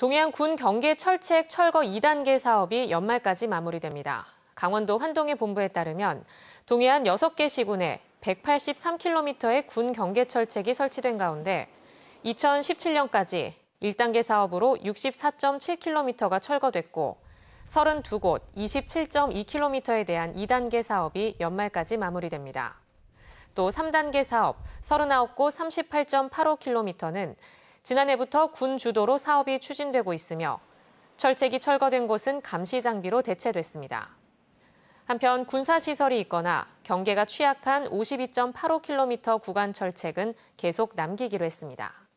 동해안 군 경계 철책 철거 2단계 사업이 연말까지 마무리됩니다. 강원도 환동의 본부에 따르면 동해안 6개 시군에 183km의 군 경계 철책이 설치된 가운데 2017년까지 1단계 사업으로 64.7km가 철거됐고 32곳 27.2km에 대한 2단계 사업이 연말까지 마무리됩니다. 또 3단계 사업 39곳 38.85km는 지난해부터 군 주도로 사업이 추진되고 있으며 철책이 철거된 곳은 감시 장비로 대체됐습니다. 한편 군사시설이 있거나 경계가 취약한 52.85km 구간 철책은 계속 남기기로 했습니다.